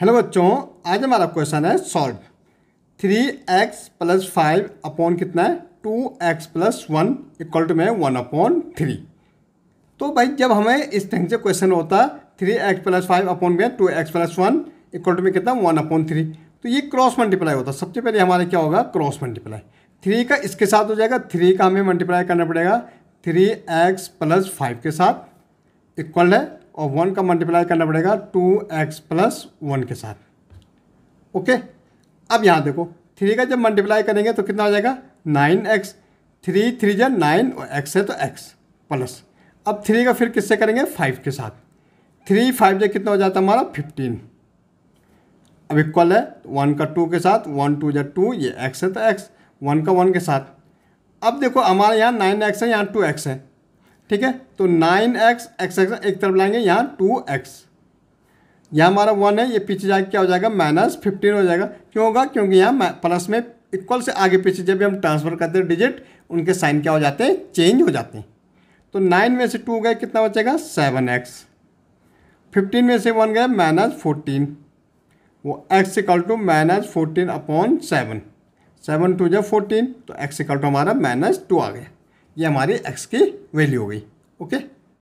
hello बच्चों आज हमारा क्वेश्चन है solve three X plus five upon कितना है two X plus one equal to में वन अपॉन थ्री तो भाई जब हमें इस ढंग से क्वेश्चन होता है three X plus five upon में two X plus one equal to में कितना वन अपॉन थ्री तो ये क्रॉस मल्टीप्लाई होता सबसे पहले हमारा क्या होगा क्रॉस मल्टीप्लाई थ्री का इसके साथ हो जाएगा थ्री का हमें मल्टीप्लाई करना पड़ेगा थ्री एक्स प्लस फाइव के साथ इक्वल है और वन का मल्टीप्लाई करना पड़ेगा टू एक्स प्लस वन के साथ ओके अब यहाँ देखो थ्री का जब मल्टीप्लाई करेंगे तो कितना हो जाएगा नाइन एक्स थ्री थ्री जो नाइन और एक्स है तो एक्स प्लस अब थ्री का फिर किससे करेंगे फाइव के साथ थ्री फाइव जो कितना हो जाता है हमारा फिफ्टीन अब इक्वल है वन तो का टू के साथ वन टू जो टू ये एक्स है तो एक्स वन का वन के साथ अब देखो हमारे यहाँ नाइन एक्स है यहाँ टू एक्स है ठीक है तो नाइन एक्स एक्स एक्स एक तरफ लाएंगे यहाँ टू एक्स यहाँ हमारा वन है ये पीछे जाके क्या हो जाएगा माइनस फिफ्टीन हो जाएगा क्यों होगा क्योंकि यहाँ प्लस में इक्वल से आगे पीछे जब भी हम ट्रांसफर करते हैं डिजिट उनके साइन क्या हो जाते हैं चेंज हो जाते हैं तो नाइन में से टू गए कितना बचेगा सेवन एक्स फिफ्टीन में से वन गए माइनस फोर्टीन वो X equal to minus fourteen upon seven seven two जब फोर्टीन तो एक्स इक्वल टू हमारा माइनस टू आ गया ये हमारी एक्स की वैल्यू हो गई ओके